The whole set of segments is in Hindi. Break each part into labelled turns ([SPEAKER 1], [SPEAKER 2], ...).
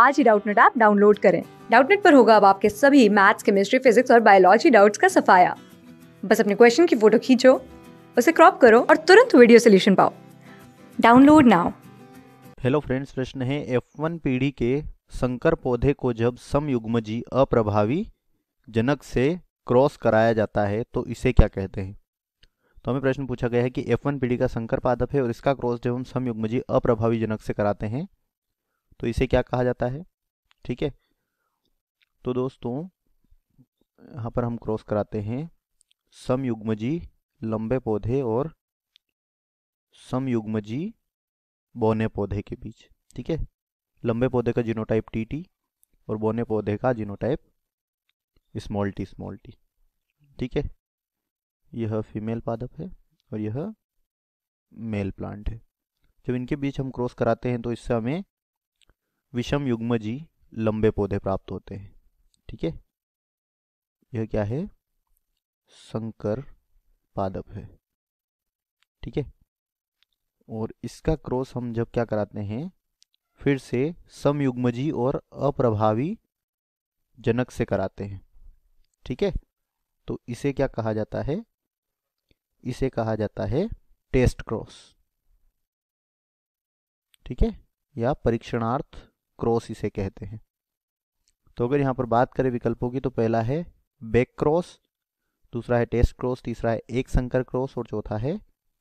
[SPEAKER 1] आज ही डाउटनेट ऐप डाउनलोड करें डाउटनेट पर होगा अब आपके सभी मैथ्स केमिस्ट्री फिजिक्स और बायोलॉजी डाउट्स का सफाया बस अपने क्वेश्चन की फोटो खींचो उसे क्रॉप करो और तुरंत वीडियो सोल्यूशन पाओ डाउनलोड नाउ
[SPEAKER 2] हेलो फ्रेंड्स प्रश्न है एफ वन पीढ़ी के संकर पौधे को जब समयुग्मजी अप्रभावी जनक से क्रॉस कराया जाता है तो इसे क्या कहते हैं तो हमें प्रश्न पूछा गया है कि एफ वन पीढ़ी का संकर पादप है और इसका क्रॉस जब हम समयुग्मजी अप्रभावी जनक से कराते हैं तो इसे क्या कहा जाता है ठीक है तो दोस्तों यहाँ पर हम क्रॉस कराते हैं समयुग्मजी लंबे पौधे और समयुग्मजी बौने पौधे के बीच ठीक है लंबे पौधे का जीनोटाइप टी टी और बौने पौधे का genotype small T small T ठीक है यह फीमेल पादप है और यह मेल प्लांट है जब इनके बीच हम क्रॉस कराते हैं तो इससे हमें विषम युग्मजी लंबे पौधे प्राप्त होते हैं ठीक है यह क्या है संकर पादप है ठीक है और इसका क्रॉस हम जब क्या कराते हैं फिर से समयुग्मजी और अप्रभावी जनक से कराते हैं ठीक है तो इसे क्या कहा जाता है इसे कहा जाता है टेस्ट क्रॉस ठीक है या परीक्षणार्थ क्रॉस इसे कहते हैं तो अगर यहाँ पर बात करें विकल्पों की तो पहला है बैक क्रॉस दूसरा है टेस्ट क्रॉस तीसरा है एक संकर क्रॉस और चौथा है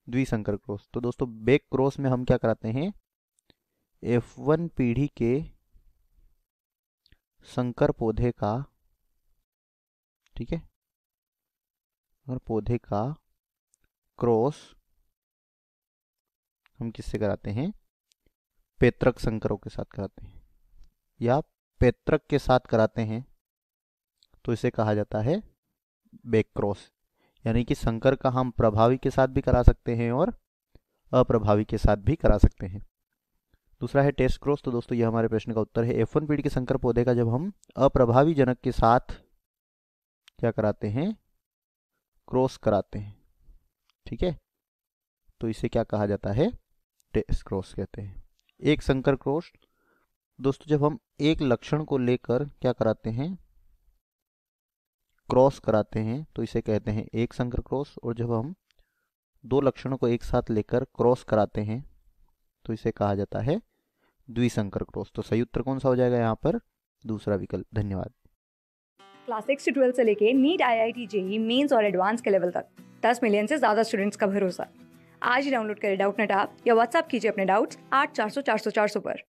[SPEAKER 2] द्विशंकर क्रॉस तो दोस्तों बैक क्रॉस में हम क्या कराते हैं एफ वन पीढ़ी के संकर पौधे का ठीक है और पौधे का क्रॉस हम किससे कराते हैं पेत्रक संकरों के साथ कराते हैं या पैतृक के साथ कराते हैं तो इसे कहा जाता है बेक्रॉस यानी कि संकर का हम प्रभावी के साथ भी करा सकते हैं और अप्रभावी के साथ भी करा सकते हैं दूसरा है टेस्ट क्रॉस तो दोस्तों यह हमारे प्रश्न का उत्तर है एफ पीढ़ी के संकर पौधे का जब हम अप्रभावी जनक के साथ क्या कराते हैं क्रॉस कराते हैं ठीक है तो इसे क्या कहा जाता है टेस्ट क्रॉस कहते हैं एक संकर क्रॉस दोस्तों जब हम एक लक्षण को लेकर क्या कराते हैं क्रॉस कराते हैं तो इसे कहते हैं एक संकर क्रॉस और जब हम दो लक्षणों को एक साथ लेकर क्रॉस कराते हैं तो इसे कहा जाता है द्विसंकर क्रॉस तो सही उत्तर कौन सा हो जाएगा यहाँ पर दूसरा विकल्प धन्यवाद
[SPEAKER 1] क्लास सिक्स से से लेके NEET I I T JEE Mains और एडवांस के लेवल तक दस मिलियन से ज्यादा स्टूडेंट्स का भरोसा आज ही डाउनलोड करें डाउट नेट आप या व्हाट्सअप कीजिए अपने डाउट्स आठ चार सौ चार सौ चार सौ पर